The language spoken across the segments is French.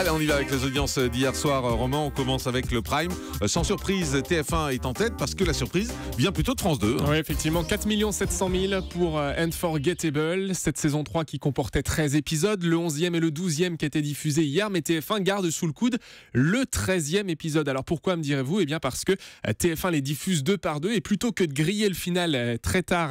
Allez, on y va avec les audiences d'hier soir. Euh, Romain, on commence avec le Prime. Euh, sans surprise, TF1 est en tête parce que la surprise vient plutôt de France 2. Hein. Oui, effectivement, 4 700 000 pour euh, Unforgettable. Cette saison 3 qui comportait 13 épisodes, le 11e et le 12e qui étaient diffusés hier, mais TF1 garde sous le coude le 13e épisode. Alors pourquoi me direz-vous Eh bien parce que TF1 les diffuse deux par deux et plutôt que de griller le final très tard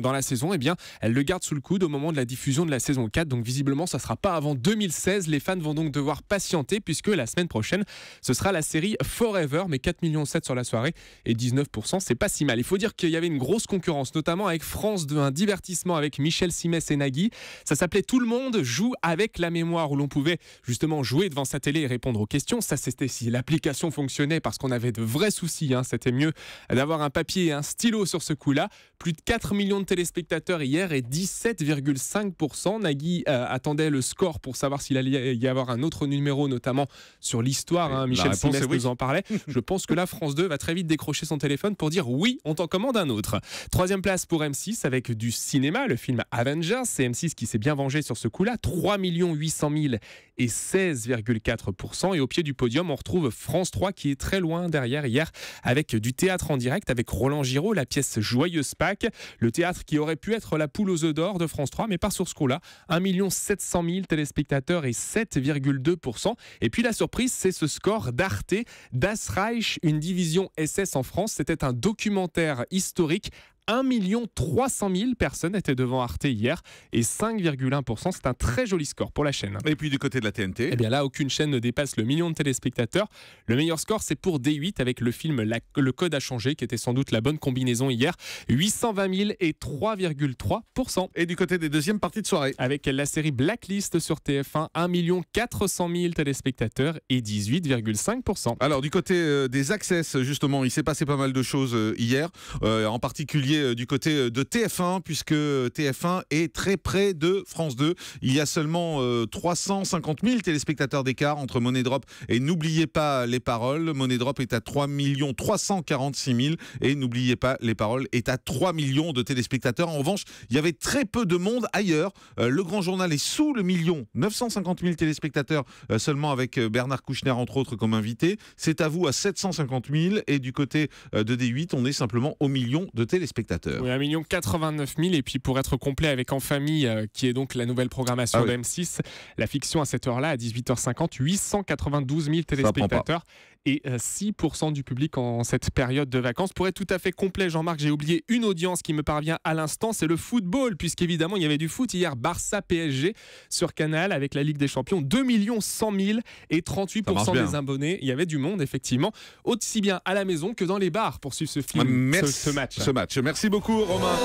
dans la saison, eh bien elle le garde sous le coude au moment de la diffusion de la saison 4. Donc visiblement, ça sera pas avant 2016. Les fans vont donc devoir patienter puisque la semaine prochaine, ce sera la série Forever, mais 4,7 millions sur la soirée et 19%, c'est pas si mal. Il faut dire qu'il y avait une grosse concurrence, notamment avec France 2, un divertissement avec Michel Simès et Nagui. Ça s'appelait Tout le monde joue avec la mémoire où l'on pouvait justement jouer devant sa télé et répondre aux questions. Ça, c'était si l'application fonctionnait parce qu'on avait de vrais soucis. Hein. C'était mieux d'avoir un papier et un stylo sur ce coup-là. Plus de 4 millions de téléspectateurs hier et 17,5%. Nagui euh, attendait le score pour savoir s'il allait y avoir un autre numéro notamment sur l'histoire. Hein, Michel Simès nous en parlait. Je pense que là, France 2 va très vite décrocher son téléphone pour dire oui, on t'en commande un autre. Troisième place pour M6 avec du cinéma, le film Avengers. C'est M6 qui s'est bien vengé sur ce coup-là. 3 800 000 et 16,4%. Et au pied du podium, on retrouve France 3 qui est très loin derrière hier avec du théâtre en direct avec Roland Giraud, la pièce Joyeuse Pâques. Le théâtre qui aurait pu être la poule aux œufs d'or de France 3, mais pas sur ce coup-là. 1 700 000 téléspectateurs et 7,2 et puis la surprise, c'est ce score d'Arte, d'Asreich, une division SS en France. C'était un documentaire historique 1 300 000 personnes étaient devant Arte hier et 5,1%. C'est un très joli score pour la chaîne. Et puis du côté de la TNT Eh bien là, aucune chaîne ne dépasse le million de téléspectateurs. Le meilleur score, c'est pour D8 avec le film Le Code a changé, qui était sans doute la bonne combinaison hier. 820 000 et 3,3%. Et du côté des deuxièmes parties de soirée Avec la série Blacklist sur TF1, 1 400 000 téléspectateurs et 18,5%. Alors du côté euh, des Access, justement, il s'est passé pas mal de choses euh, hier, euh, en particulier euh, du côté euh, de TF1, puisque TF1 est très près de France 2. Il y a seulement 350 euh, 000 téléspectateurs d'écart entre Money Drop et N'oubliez pas les paroles. Money Drop est à 3 346 000 et N'oubliez pas les paroles est à 3 millions de téléspectateurs. En revanche, il y avait très peu de monde ailleurs. Le Grand Journal est sous le million, 950 000 téléspectateurs seulement avec Bernard Kouchner entre autres comme invité. C'est à vous à 750 000 et du côté de D8, on est simplement au million de téléspectateurs spectateurs. Oui, 1 million 000. Et puis pour être complet avec En Famille, euh, qui est donc la nouvelle programmation ah de M6, la fiction à cette heure-là, à 18h50, 892 000 téléspectateurs et 6% euh, du public en cette période de vacances. Pour être tout à fait complet, Jean-Marc, j'ai oublié une audience qui me parvient à l'instant, c'est le football, puisqu'évidemment, il y avait du foot hier, Barça-PSG sur Canal avec la Ligue des Champions, 2 100 000 et 38% des abonnés. Il y avait du monde, effectivement, aussi bien à la maison que dans les bars pour suivre ce film, ce, ce, match. Ce match. Merci beaucoup, Romain.